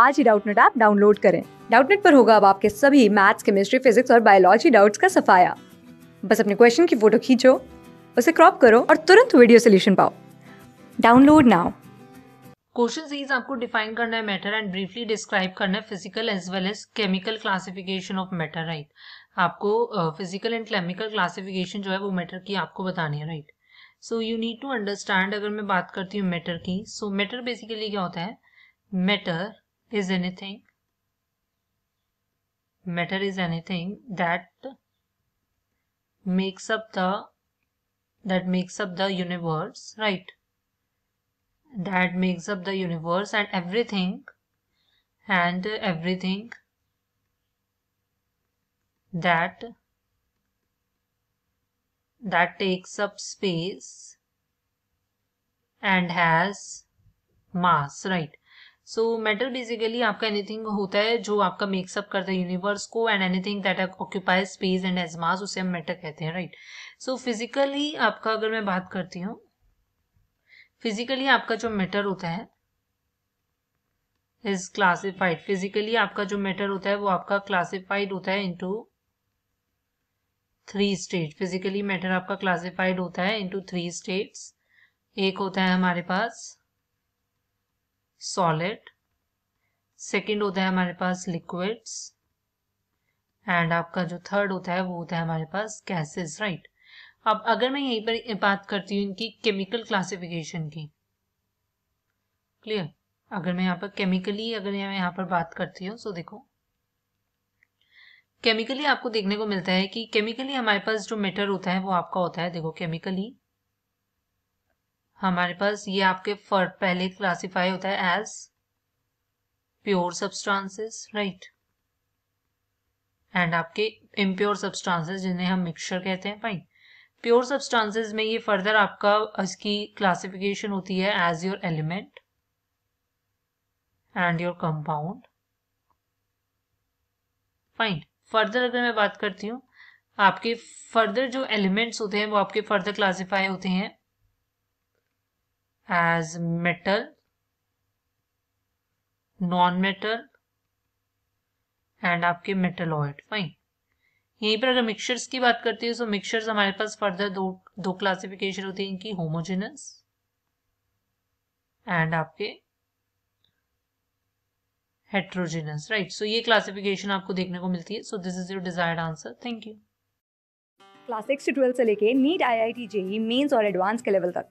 आज ही Doubtnut app download करें डाउटनेट पर होगा अब आपके सभी मैथ्स केमिस्ट्री फिजिक्स और बायोलॉजी डाउट्स का सफाया बस अपने क्वेश्चन की फोटो खींचो उसे क्रॉप करो और तुरंत वीडियो सोल्यूशन पाओ डाउनलोड नाउ क्वेश्चन सीरीज आपको डिफाइन करना है मैटर एंड ब्रीफली डिस्क्राइब करना है physical as well as chemical classification of matter right आपको फिजिकल एंड केमिकल क्लासिफिकेशन जो है वो मैटर की आपको बतानी है right so you need to understand अगर मैं बात करती हूँ मैटर की सो मैटर बेसिकली क्या होता है matter is anything matter is anything that makes up the that makes up the universe right that makes up the universe and everything and everything that that takes up space and has mass right so matter basically आपका anything होता है जो आपका makes up करता है universe को and anything that occupy space and mass उसे हम मैटर कहते हैं राइट सो फिजिकली आपका अगर मैं बात करती हूँ फिजिकली आपका जो मैटर होता है इज क्लासिफाइड फिजिकली आपका जो मैटर होता है वो आपका क्लासिफाइड होता है into three state physically matter आपका क्लासिफाइड होता है इंटू थ्री स्टेट्स एक होता है हमारे पास सॉलिड सेकंड होता है हमारे पास लिक्विड्स एंड आपका जो थर्ड होता है वो होता है हमारे पास गैसेस राइट अब अगर मैं यहीं पर बात करती हूँ इनकी केमिकल क्लासिफिकेशन की क्लियर अगर मैं यहाँ पर केमिकली अगर मैं यहाँ पर बात करती हूँ सो देखो केमिकली आपको देखने को मिलता है कि केमिकली हमारे पास जो मेटर होता है वो आपका होता है देखो केमिकली हमारे पास ये आपके पहले क्लासिफाई होता है as pure substances right and आपके इम्प्योर सब्सटेंसेस जिन्हें हम मिक्सचर कहते हैं फाइन प्योर सब्सटेंसेस में ये फर्दर आपका इसकी क्लासिफिकेशन होती है as your element and your compound fine further अगर मैं बात करती हूँ आपके फर्दर जो एलिमेंट्स होते हैं वो आपके फर्दर क्लासिफाई होते हैं as metal, non-metal एंड आपके metalloid fine यहीं पर अगर मिक्सचर्स की बात करते हैं तो मिक्सचर्स हमारे पास फर्दर दो दो क्लासिफिकेशन होती है इनकी होमोजेनस एंड आपके हेट्रोजेनस राइट सो ये क्लासिफिकेशन आपको देखने को मिलती है so this is your desired answer thank you class six से से लेके NEET I I T JEE Mains और एडवांस के लेवल तक